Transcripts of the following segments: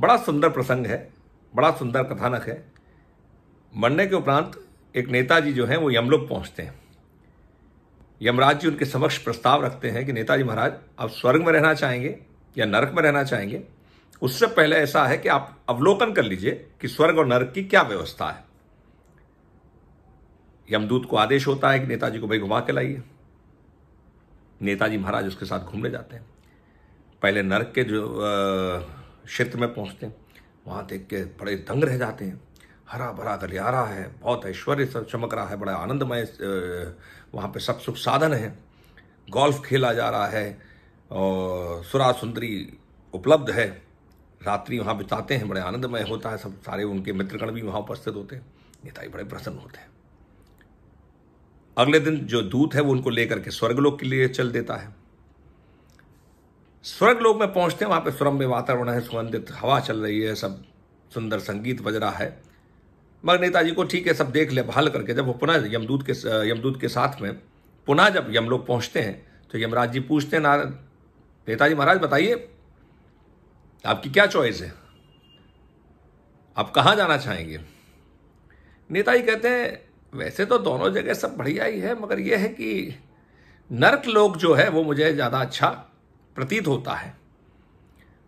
बड़ा सुंदर प्रसंग है बड़ा सुंदर कथानक है मरने के उपरांत एक नेताजी जो हैं वो यमलोक पहुंचते हैं यमराज जी उनके समक्ष प्रस्ताव रखते हैं कि नेताजी महाराज आप स्वर्ग में रहना चाहेंगे या नरक में रहना चाहेंगे उससे पहले ऐसा है कि आप अवलोकन कर लीजिए कि स्वर्ग और नरक की क्या व्यवस्था है यमदूत को आदेश होता है कि नेताजी को भाई घुमा के लाइए नेताजी महाराज उसके साथ घूमने जाते हैं पहले नरक के जो आ, क्षेत्र में पहुँचते हैं वहाँ देख के बड़े दंग रह जाते हैं हरा भरा गलियारा है बहुत ऐश्वर्य सब चमक रहा है बड़ा आनंदमय वहाँ पे सब सुख साधन है गोल्फ खेला जा रहा है और सुरा सुंदरी उपलब्ध है रात्रि वहाँ बिताते हैं बड़े आनंदमय होता है सब सारे उनके मित्रगण भी वहाँ उपस्थित होते हैं नेताजी बड़े प्रसन्न होते हैं अगले दिन जो दूत है वो उनको लेकर के स्वर्गलोक के लिए चल देता है स्वर्ग लोग में पहुंचते हैं वहाँ पे सुरम्य वातावरण है सुगंधित हवा चल रही है सब सुंदर संगीत बज रहा है मगर नेताजी को ठीक है सब देख ले भाल करके जब वो पुनः यमदूत के यमदूत के साथ में पुनः जब यम लोग पहुँचते हैं तो यमराज जी पूछते हैं नारद नेताजी महाराज बताइए आपकी क्या चॉइस है आप कहाँ जाना चाहेंगे नेताजी कहते हैं वैसे तो दोनों जगह सब बढ़िया ही है मगर यह है कि नर्क लोग जो है वो मुझे ज़्यादा अच्छा प्रतीत होता है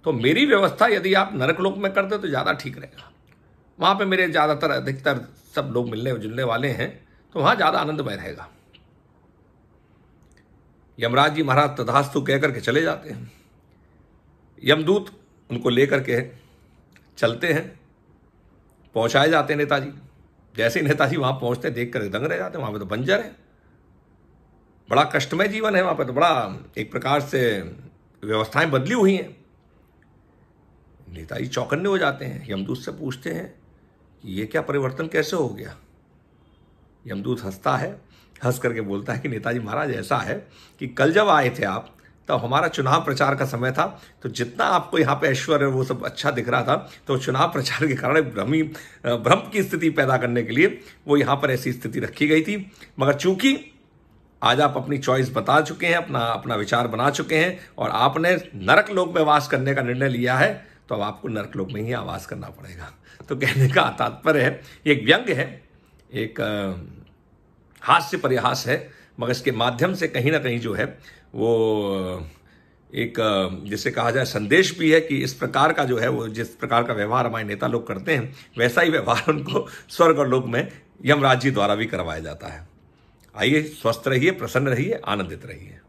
तो मेरी व्यवस्था यदि आप नरकलोक में करते तो ज़्यादा ठीक रहेगा वहाँ पे मेरे ज़्यादातर अधिकतर सब लोग मिलने जुलने वाले हैं तो वहाँ ज़्यादा आनंदमय रहेगा यमराज जी महाराज तथास्तु कह करके चले जाते हैं यमदूत उनको लेकर के चलते हैं पहुँचाए जाते हैं नेताजी जैसे ही नेताजी वहाँ पहुँचते हैं देख कर दंग रह जाते हैं वहाँ पर तो बंजर है बड़ा कष्टमय जीवन है वहाँ पर तो बड़ा एक प्रकार से व्यवस्थाएं बदली हुई हैं नेताजी चौकन्ने हो जाते हैं यमदूत से पूछते हैं कि ये क्या परिवर्तन कैसे हो गया यमदूत हंसता है हंस करके बोलता है कि नेताजी महाराज ऐसा है कि कल जब आए थे आप तब हमारा चुनाव प्रचार का समय था तो जितना आपको यहाँ पे ऐश्वर्य वो सब अच्छा दिख रहा था तो चुनाव प्रचार के कारण भ्रमी भ्रम की स्थिति पैदा करने के लिए वो यहाँ पर ऐसी स्थिति रखी गई थी मगर चूंकि आज आप अपनी चॉइस बता चुके हैं अपना अपना विचार बना चुके हैं और आपने नरक लोक में वास करने का निर्णय लिया है तो अब आपको नरक लोक में ही आवास करना पड़ेगा तो कहने का तात्पर्य है एक व्यंग है एक हास्य परिहास है मगर इसके माध्यम से कहीं ना कहीं जो है वो एक जिसे कहा जाए संदेश भी है कि इस प्रकार का जो है वो जिस प्रकार का व्यवहार हमारे नेता लोग करते हैं वैसा ही व्यवहार उनको स्वर्ग और लोक में यमराज जी द्वारा भी करवाया जाता है आइए स्वस्थ रहिए प्रसन्न रहिए आनंदित रहिए